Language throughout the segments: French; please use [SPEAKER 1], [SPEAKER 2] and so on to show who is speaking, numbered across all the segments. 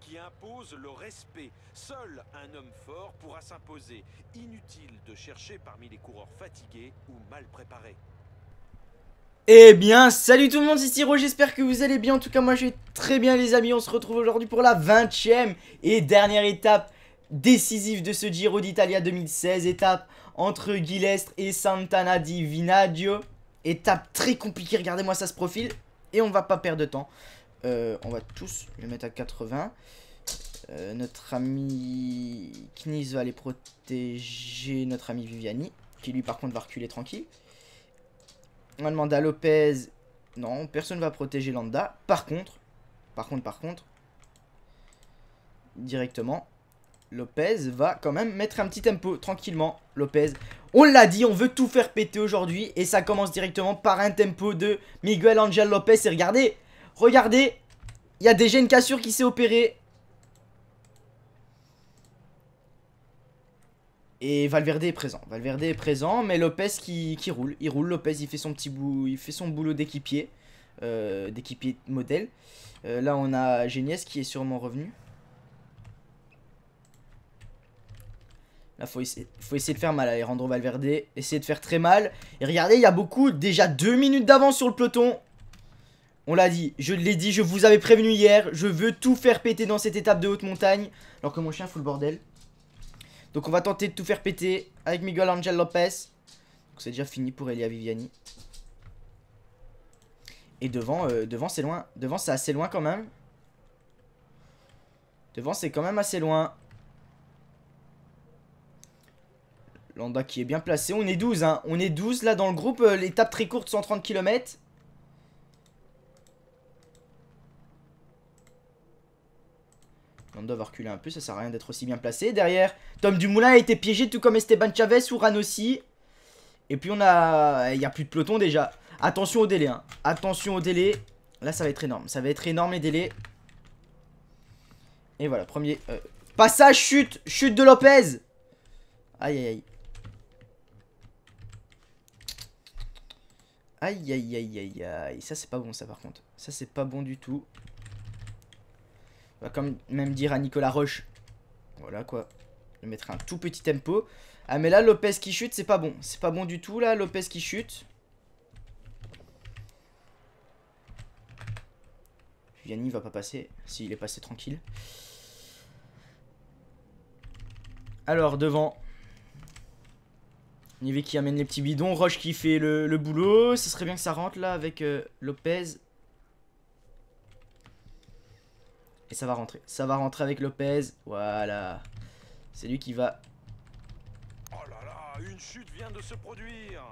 [SPEAKER 1] qui impose le respect. Seul un homme fort pourra s'imposer. Inutile de chercher parmi les coureurs fatigués ou mal préparés. Eh bien, salut tout le monde, c'est Siro, j'espère que vous allez bien. En tout cas, moi je vais très bien les amis. On se retrouve aujourd'hui pour la 20ème et dernière étape décisive de ce Giro d'Italia 2016. Étape entre Guilestre et Santana di Étape très compliquée, regardez-moi ça se profile. Et on va pas perdre de temps. Euh, on va tous le mettre à 80. Euh, notre ami Kniz va aller protéger notre ami Viviani, qui lui par contre va reculer tranquille. On va demander à Lopez. Non, personne va protéger Landa. Par contre, par contre, par contre, directement, Lopez va quand même mettre un petit tempo tranquillement. Lopez, on l'a dit, on veut tout faire péter aujourd'hui et ça commence directement par un tempo de Miguel Angel Lopez. Et regardez, Regardez, il y a déjà une cassure qui s'est opérée. Et Valverde est présent. Valverde est présent, mais Lopez qui, roule. Il roule, Lopez il fait son petit bout, il fait son boulot d'équipier. Euh, d'équipier modèle. Euh, là on a Genies qui est sûrement revenu. Là faut essayer, faut essayer de faire mal à rendre Valverde. Essayer de faire très mal. Et regardez, il y a beaucoup, déjà deux minutes d'avance sur le peloton. On l'a dit, je l'ai dit, je vous avais prévenu hier, je veux tout faire péter dans cette étape de haute montagne. Alors que mon chien fout le bordel. Donc on va tenter de tout faire péter avec Miguel Angel Lopez. Donc c'est déjà fini pour Elia Viviani. Et devant, euh, devant c'est loin. Devant c'est assez loin quand même. Devant c'est quand même assez loin. Landa qui est bien placé. On est 12, hein. On est 12 là dans le groupe. Euh, l'étape très courte, 130 km. On doit reculer un peu, ça sert à rien d'être aussi bien placé. Derrière, Tom Dumoulin a été piégé tout comme Esteban Chavez ou Ran aussi. Et puis on a... Il n'y a plus de peloton déjà. Attention au délai. Hein. Attention au délai. Là, ça va être énorme. Ça va être énorme les délais. Et voilà, premier... Euh, passage, chute Chute de Lopez Aïe, aïe, aïe. Aïe, aïe, aïe, aïe, aïe. Ça, c'est pas bon, ça, par contre. Ça, c'est pas bon du tout. On va quand même dire à Nicolas Roche. Voilà quoi. Je mettrai un tout petit tempo. Ah mais là Lopez qui chute c'est pas bon. C'est pas bon du tout là Lopez qui chute. Vianney va pas passer. S'il est passé tranquille. Alors devant. Nive qui amène les petits bidons. Roche qui fait le, boulot. Ce serait bien que ça rentre là avec euh, Lopez. Et ça va rentrer. Ça va rentrer avec Lopez. Voilà. C'est lui qui va... Oh là là, une chute vient de se produire.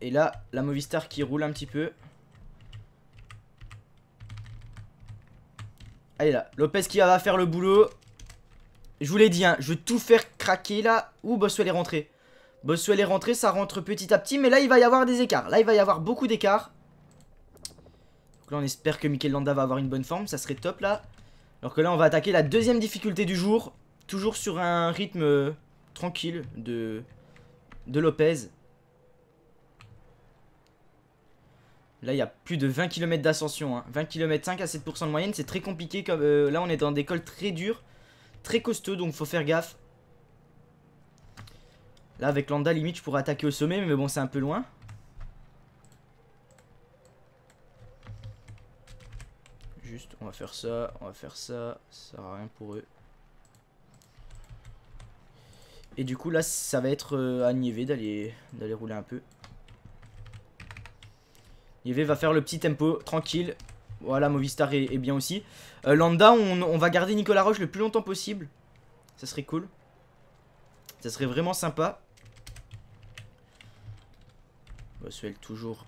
[SPEAKER 1] Et là, la Movistar qui roule un petit peu. Allez là, Lopez qui va faire le boulot. Je vous l'ai dit, hein, je vais tout faire craquer là. Ouh, Boswell est rentré. Boswell est rentré, ça rentre petit à petit. Mais là, il va y avoir des écarts. Là, il va y avoir beaucoup d'écarts. Donc là, on espère que Mikel Landa va avoir une bonne forme. Ça serait top, là. Alors que là, on va attaquer la deuxième difficulté du jour. Toujours sur un rythme euh, tranquille de, de Lopez. Là, il y a plus de 20 km d'ascension. 20 km 5 à 7% de moyenne, c'est très compliqué. Comme, euh, là, on est dans des cols très durs, très costauds, donc faut faire gaffe. Là, avec Landa, limite, je pourrais attaquer au sommet, mais bon, c'est un peu loin. Juste, on va faire ça, on va faire ça. Ça sert à rien pour eux. Et du coup, là, ça va être euh, à Niévé d'aller rouler un peu. Niévé va faire le petit tempo, tranquille. Voilà, Movistar est, bien aussi. Euh, Landa, on, va garder Nicolas Roche le plus longtemps possible. Ça serait cool. Ça serait vraiment sympa. Boswell bah, toujours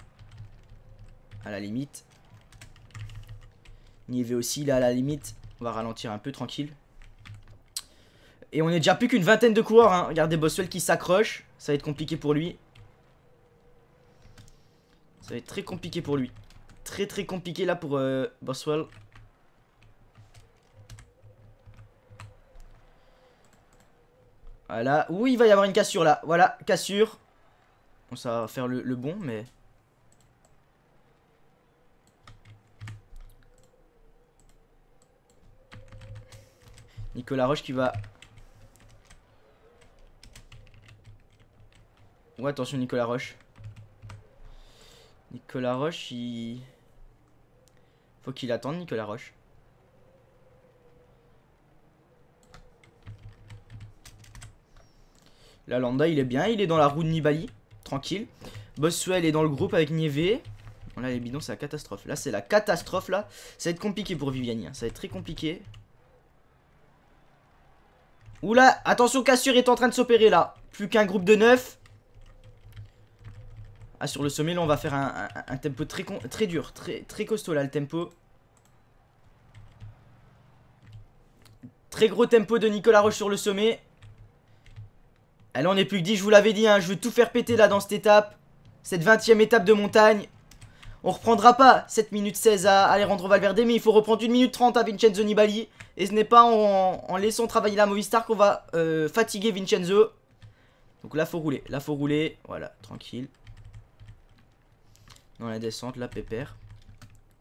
[SPEAKER 1] à la limite avait aussi, là, à la limite. On va ralentir un peu, tranquille. Et on est déjà plus qu'une vingtaine de coureurs. Hein. Regardez Boswell qui s'accroche. Ça va être compliqué pour lui. Ça va être très compliqué pour lui. Très très compliqué là pour euh, Boswell. Voilà. Oui, il va y avoir une cassure là. Voilà, cassure. Bon, ça va faire le bon, mais... Nicolas Roche qui va... Ouais, attention Nicolas Roche. Nicolas Roche, il... Faut qu'il attende Nicolas Roche. La Landa, il est bien. Il est dans la roue de Nibali. Tranquille. Bossuel est dans le groupe avec Nieve. Bon, là, les bidons, c'est la catastrophe. Là, c'est la catastrophe, là. Ça va être compliqué pour Viviani. Hein. Ça va être très compliqué. Oula, attention, cassure est en train de s'opérer là. Plus qu'un groupe de 9. Ah, sur le sommet, là, on va faire un, tempo très, très dur, très, très costaud là, le tempo. Très gros tempo de Nicolas Roche sur le sommet. Allez, on est plus que 10, je vous l'avais dit, hein, je veux tout faire péter là dans cette étape. Cette 20ème étape de montagne. On reprendra pas 7 minutes 16 à aller rendre Valverde, mais il faut reprendre 1 minute 30 à Vincenzo Nibali. Et ce n'est pas en, laissant travailler la Movistar qu'on va euh, fatiguer Vincenzo. Donc là, faut rouler. Là, faut rouler. Voilà, tranquille. Dans la descente, la pépère.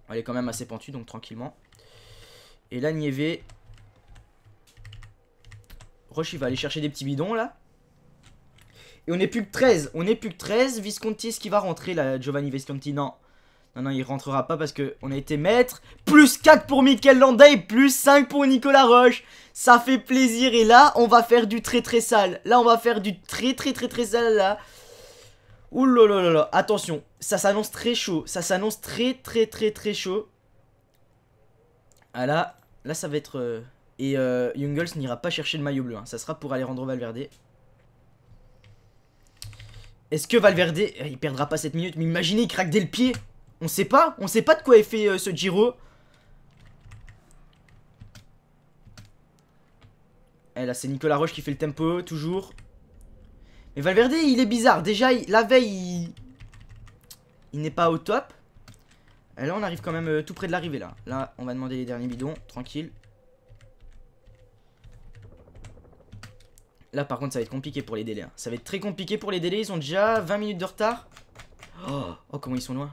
[SPEAKER 1] Elle est quand même assez pentue, donc tranquillement. Et là, Nieve. Roche, il va aller chercher des petits bidons, là. Et on est plus que 13. On est plus que 13. Visconti, ce qui va rentrer, là, Giovanni Visconti. Non. Non, non, il rentrera pas parce que on a été maître. Plus 4 pour Michael Landa et plus 5 pour Nicolas Roche. Ça fait plaisir. Et là, on va faire du très très sale. Là, on va faire du très très très très sale là. Ouh Attention, ça s'annonce très chaud. Ça s'annonce très très très très chaud. Ah là, là ça va être... Euh, et euh, Jungles n'ira pas chercher le maillot bleu. Hein. Ça sera pour aller rendre Valverde. Est-ce que Valverde... Il perdra pas cette minute, mais imaginez, il craque dès le pied on sait pas, on sait pas de quoi est fait euh, ce Giro. Et eh, là, c'est Nicolas Roche qui fait le tempo, toujours. Mais Valverde, il est bizarre. Déjà, il, la veille, il, n'est pas au top. Et là, on arrive quand même euh, tout près de l'arrivée, là. Là, on va demander les derniers bidons, tranquille. Là, par contre, ça va être compliqué pour les délais. Hein. Ça va être très compliqué pour les délais. Ils ont déjà 20 minutes de retard. Oh, oh comment ils sont loin.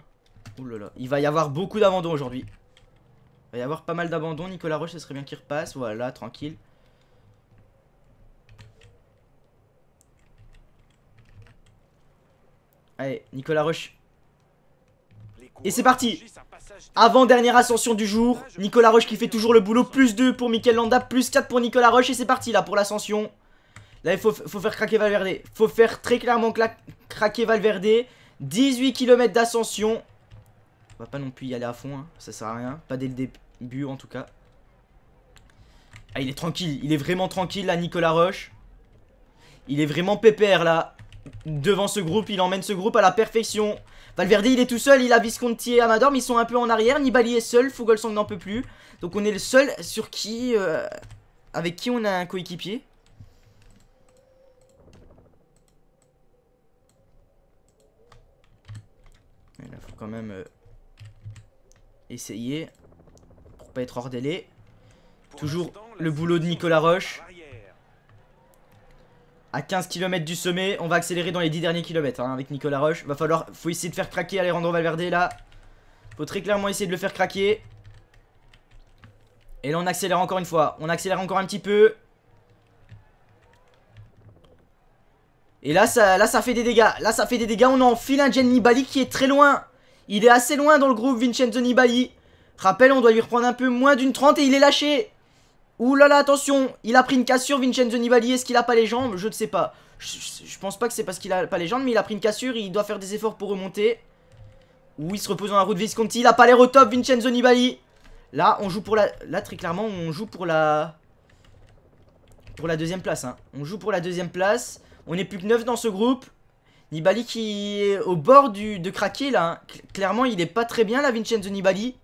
[SPEAKER 1] Il va y avoir beaucoup d'abandon aujourd'hui. Il va y avoir pas mal d'abandon Nicolas Roche, ce serait bien qu'il repasse. Voilà, tranquille. Allez, Nicolas Roche. Et c'est parti Avant-dernière ascension du jour. Nicolas Roche qui fait toujours le boulot. Plus 2 pour Mikel Landa, plus 4 pour Nicolas Roche. Et c'est parti là pour l'ascension. Là, il faut, faire craquer Valverde. faut faire très clairement craquer Valverde. 18 km d'ascension pas non plus y aller à fond, hein. ça sert à rien. Pas dès le début en tout cas. Ah, il est tranquille, il est vraiment tranquille là, Nicolas Roche. Il est vraiment pépère là. Devant ce groupe, il emmène ce groupe à la perfection. Valverde, il est tout seul, il a Visconti et Amador, mais ils sont un peu en arrière. Nibali est seul, Fogolsang n'en peut plus. Donc on est le seul sur qui... Euh, avec qui on a un coéquipier. Il faut quand même... Euh, essayer. Pour pas être hors délai. Toujours le boulot de Nicolas Roche. À 15 km du sommet, on va accélérer dans les 10 derniers kilomètres hein, avec Nicolas Roche. Va falloir, faut essayer de faire craquer Alejandro Valverde là. Faut très clairement essayer de le faire craquer. Et là on accélère encore une fois. On accélère encore un petit peu. Et là ça, là, ça fait des dégâts. Là, ça fait des dégâts. On enfile un Jenny Bali qui est très loin. Il est assez loin dans le groupe, Vincenzo Nibali. Rappel, on doit lui reprendre un peu moins d'une trente et il est lâché. Ouh là là, attention, il a pris une cassure, Vincenzo Nibali. Est-ce qu'il a pas les jambes Je ne sais pas. Je, pense pas que c'est parce qu'il a pas les jambes, mais il a pris une cassure. Il doit faire des efforts pour remonter. Ouh, il se repose dans la route Visconti. Il a pas l'air au top, Vincenzo Nibali. Là, on joue pour la... Là, très clairement, on joue pour la... Pour la deuxième place, hein. On joue pour la deuxième place. On est plus que neuf dans ce groupe. Nibali qui est au bord du, de craquer là. Hein. Clairement, il est pas très bien là, Vincenzo Nibali.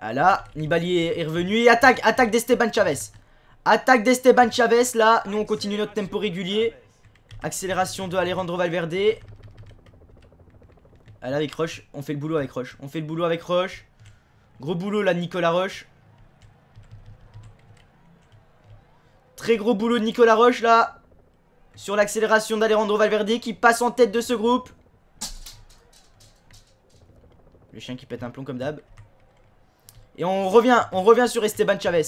[SPEAKER 1] Ah là, Nibali est revenu et attaque, attaque d'Esteban Chavez. Attaque d'Esteban Chavez là, nous on continue notre tempo régulier. Accélération de Alejandro Valverde. Allez avec Roche, on fait le boulot avec Roche. On fait le boulot avec Roche. Gros boulot là Nicolas Roche. Très gros boulot de Nicolas Roche là. Sur l'accélération d'Alejandro Valverde qui passe en tête de ce groupe. Le chien qui pète un plomb comme d'hab. Et on revient, on revient sur Esteban Chavez.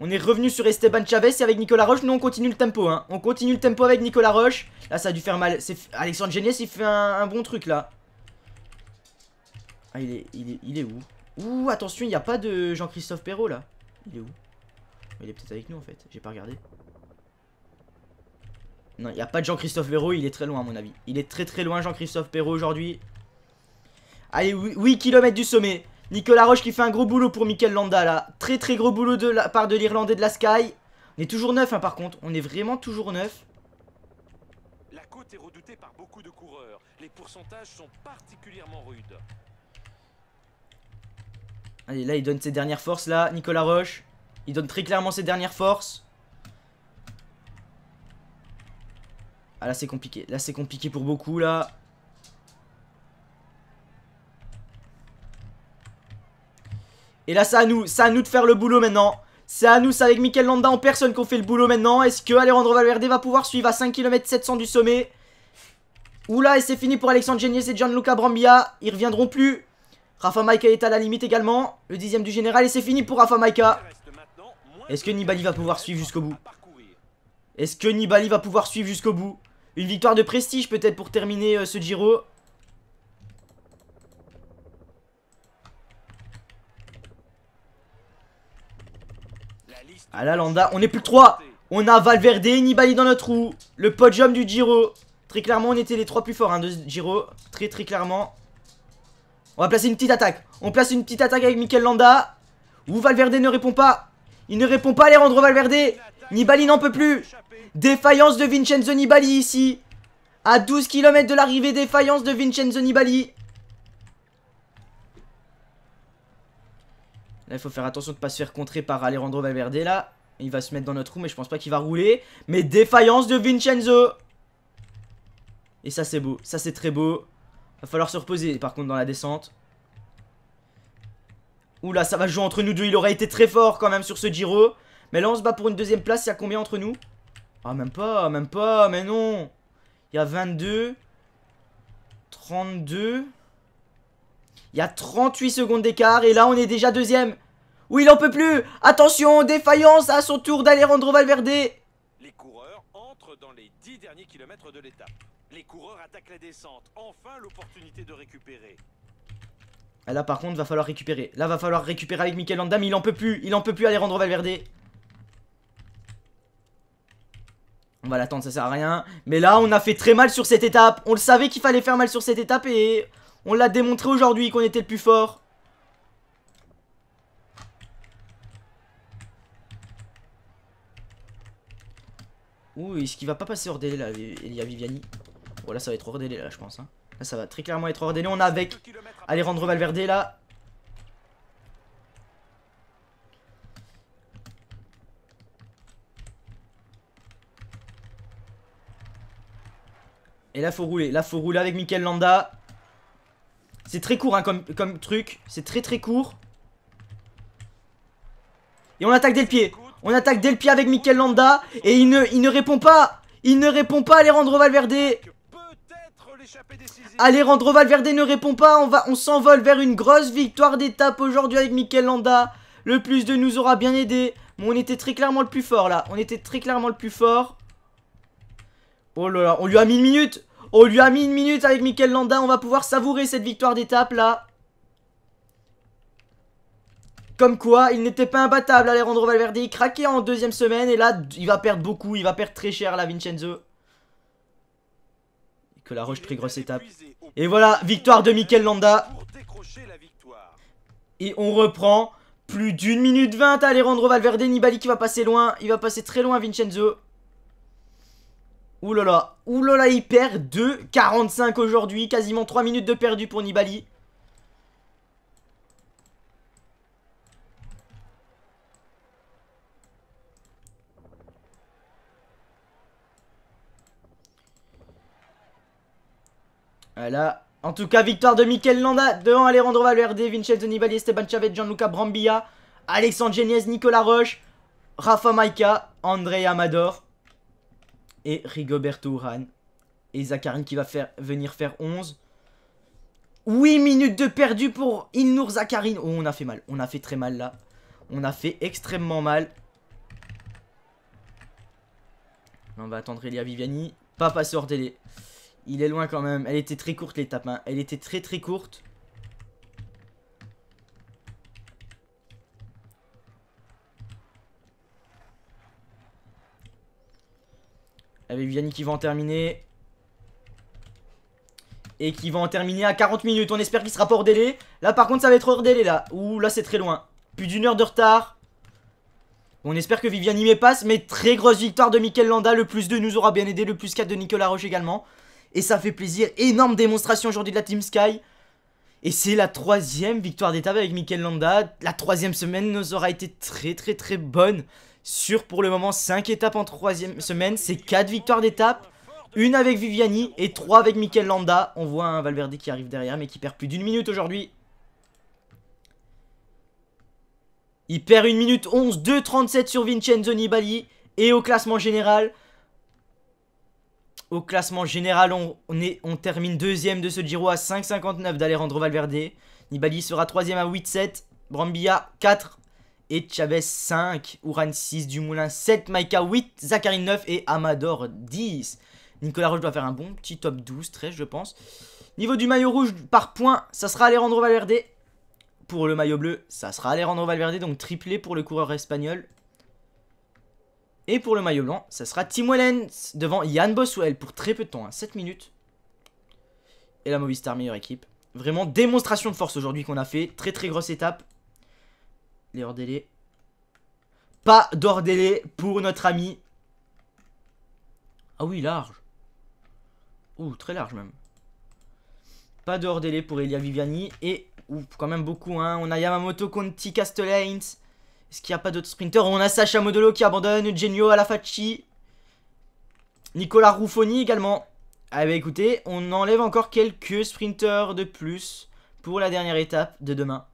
[SPEAKER 1] On est revenu sur Esteban Chavez et avec Nicolas Roche, nous on continue le tempo. Hein. On continue le tempo avec Nicolas Roche. Là, ça a dû faire mal. Alexandre Genies, il fait un, bon truc là. Ah, il est, il est, où Ouh, attention, il n'y a pas de Jean-Christophe Perrault là. Il est où Il est peut-être avec nous en fait. J'ai pas regardé. Non, il n'y a pas de Jean-Christophe Perrault. Il est très loin à mon avis. Il est très très loin, Jean-Christophe Perrault aujourd'hui. Allez, 8 km du sommet. Nicolas Roche qui fait un gros boulot pour Mikel Landa là. Très très gros boulot de la part de l'Irlandais de la Sky. On est toujours neuf hein, par contre. On est vraiment toujours neuf. La côte est redoutée par beaucoup de coureurs. Les pourcentages sont particulièrement rudes. Allez, là il donne ses dernières forces là, Nicolas Roche. Il donne très clairement ses dernières forces. Ah là c'est compliqué. Là c'est compliqué pour beaucoup là. Et là, c'est à nous. C'est à nous de faire le boulot maintenant. C'est à nous, c'est avec Mikel Landa en personne qu'on fait le boulot maintenant. Est-ce que Alejandro Valverde va pouvoir suivre à 5 km 700 du sommet Oula, et c'est fini pour Alexandre Genies et Gianluca Brambia. Ils reviendront plus. Rafa Maika est à la limite également. Le dixième du général, et c'est fini pour Rafa Maika. Est-ce que Nibali va pouvoir suivre jusqu'au bout Est-ce que Nibali va pouvoir suivre jusqu'au bout Une victoire de prestige peut-être pour terminer euh, ce Giro. Ah la Landa, on est plus le 3 On a Valverde et Nibali dans notre roue Le podium du Giro Très clairement, on était les trois plus forts hein, de Giro. Très très clairement. On va placer une petite attaque. On place une petite attaque avec Mikel Landa. Où Valverde ne répond pas. Il ne répond pas à les rendre Valverde. Nibali n'en peut plus. Défaillance de Vincenzo Nibali ici. À 12 km de l'arrivée, défaillance de Vincenzo Nibali. Là, il faut faire attention de ne pas se faire contrer par Alejandro Valverde, là. Il va se mettre dans notre roue, mais je pense pas qu'il va rouler. Mais défaillance de Vincenzo Et ça, c'est beau. Ça, c'est très beau. Va falloir se reposer, par contre, dans la descente. Oula, ça va jouer entre nous deux. Il aurait été très fort, quand même, sur ce Giro. Mais là, on se bat pour une deuxième place. Il y a combien entre nous Ah, même pas, même pas, mais non Il y a 22... 32... Il y a 38 secondes d'écart et là on est déjà deuxième. Oui, il en peut plus Attention, défaillance à son tour d'Alejandro Valverde Les coureurs entrent dans les 10 derniers kilomètres de l'étape. Les coureurs attaquent la descente. Enfin, l'opportunité de récupérer. Ah, là, par contre, va falloir récupérer. Là, va falloir récupérer avec Mikel Landa, il en peut plus. Il en peut plus, aller Alejandro Valverde. On va l'attendre, ça sert à rien. Mais là, on a fait très mal sur cette étape. On le savait qu'il fallait faire mal sur cette étape et on l'a démontré aujourd'hui qu'on était le plus fort. Ouh, est-ce qu'il va pas passer hors délai là, Elia Viviani Bon, oh, là, ça va être hors délai là, je pense. Hein. Là, ça va très clairement être hors délai. On a avec rendre Valverde là. Et là, faut rouler. Là, faut rouler avec Mikel Landa. C'est très court hein, comme, comme truc. C'est très très court. Et on attaque dès le pied. On attaque dès le pied avec Mikel Landa. Et il ne, il ne répond pas. Il ne répond pas à Alejandro Valverde. Alejandro Valverde ne répond pas. On va, on s'envole vers une grosse victoire d'étape aujourd'hui avec Mikel Landa. Le plus de nous aura bien aidé. mais on était très clairement le plus fort là. On était très clairement le plus fort. Oh là là, on lui a mis une minute. On lui a mis une minute avec Mikel Landa. On va pouvoir savourer cette victoire d'étape là. Comme quoi, il n'était pas imbattable, Alejandro Valverde. Il craquait en deuxième semaine et là, il va perdre beaucoup. Il va perdre très cher, la Vincenzo. Que la roche, très grosse étape. Et voilà, victoire de Mikel Landa. Et on reprend. Plus d'une minute vingt, Alejandro Valverde. Nibali qui va passer loin. Il va passer très loin, Vincenzo. Ouh là là, ouh là là, il perd 2,45 aujourd'hui, quasiment 3 minutes de perdu pour Nibali. Voilà. En tout cas, victoire de Mikel Landa devant Alejandro Valverde, Vincenzo Nibali, Esteban Chavez, Gianluca Brambilla, Alexandre Geniez, Nicolas Roche, Rafa Maika, André Amador et Rigoberto Uran. Et Zakarin qui va venir faire 11. 8 minutes de perdu pour Ilnour Zakarin. Oh, on a fait mal. On a fait très mal là. On a fait extrêmement mal. On va attendre Elia Viviani. Pas passer hors délai. Il est loin quand même. Elle était très courte l'étape. Hein. Elle était très très courte. Avec Viviani qui va en terminer. Et qui va en terminer à 40 minutes. On espère qu'il sera pas hors délai. Là par contre ça va être hors délai là. Ouh là c'est très loin. Plus d'une heure de retard. On espère que Viviani passe, mais très grosse victoire de Mikel Landa, le plus 2 nous aura bien aidé, le plus 4 de Nicolas Roche également. Et ça fait plaisir. Énorme démonstration aujourd'hui de la Team Sky. Et c'est la troisième victoire d'étape avec Mikel Landa. La troisième semaine nous aura été très très très bonne. Sur pour le moment 5 étapes en troisième semaine. C'est 4 victoires d'étape. Une avec Viviani et 3 avec Mikel Landa. On voit un Valverde qui arrive derrière mais qui perd plus d'une minute aujourd'hui. Il perd une minute 11, 2.37 sur Vincenzo Nibali. Et au classement général, au classement général, on, termine deuxième de ce Giro à 5,59 d'Alejandro Valverde. Nibali sera troisième à 8,7. Brambilla 4. Et Chavez 5. Ouran 6. Dumoulin 7. Maika 8. Zachary 9. Et Amador 10. Nicolas Roche doit faire un bon petit top 12, 13 je pense. Niveau du maillot rouge par point, ça sera Alejandro Valverde. Pour le maillot bleu, ça sera Alejandro Valverde, donc triplé pour le coureur espagnol. Et pour le maillot blanc, ça sera Tim Wellens devant Yann Boswell pour très peu de temps, 7 hein, minutes. Et la Movistar meilleure équipe. Vraiment démonstration de force aujourd'hui qu'on a fait. Très très grosse étape. Les hors délais. Pas d'hors pour notre ami. Ah oui, large. Ouh, très large même. Pas de pour Elia Viviani. Et ou quand même beaucoup. Hein. On a Yamamoto, Conti, Castellanes. Est-ce qu'il n'y a pas d'autres sprinters On a Sacha Modolo qui abandonne, Genio Alafacci, Nicolas Ruffoni également. Ah bah écoutez, on enlève encore quelques sprinters de plus pour la dernière étape de demain.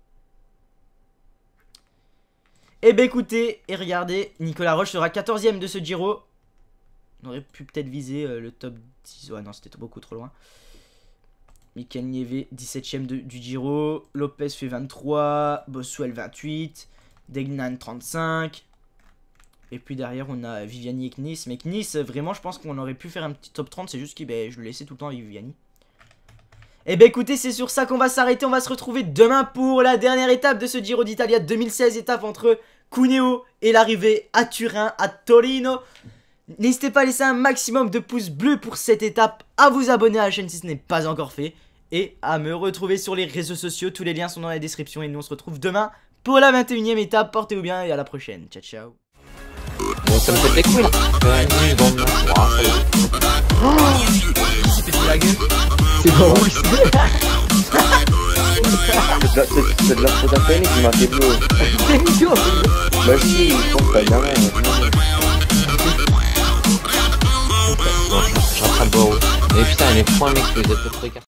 [SPEAKER 1] Eh ben écoutez, et regardez, Nicolas Roche sera 14ème de ce Giro. On aurait pu peut-être viser euh, le top 10. Ouais, non, c'était beaucoup trop loin. Michael Nieve, 17ème du Giro. Lopez fait 23. Boswell, 28. Degnan 35. Et puis derrière, on a Viviani et Knis. Mais Knis, vraiment, je pense qu'on aurait pu faire un petit top 30. C'est juste que ben, je le laissais tout le temps avec Viviani. Et bah ben écoutez, c'est sur ça qu'on va s'arrêter. On va se retrouver demain pour la dernière étape de ce Giro d'Italia 2016, étape entre Cuneo et l'arrivée à Turin, à Torino. N'hésitez pas à laisser un maximum de pouces bleus pour cette étape, à vous abonner à la chaîne si ce n'est pas encore fait, et à me retrouver sur les réseaux sociaux. Tous les liens sont dans la description et nous on se retrouve demain pour la 21ème étape. Portez-vous bien et à la prochaine. Ciao, ciao. Bon, ça me fait cool. C'est bon, oui. C'est de la faute à Félix qui m'a fait bleu. C'est idiot
[SPEAKER 2] Bah si, je
[SPEAKER 1] pense pas jamais. Je suis en train de boire. Et eh putain, elle est point mec vous êtes le truc.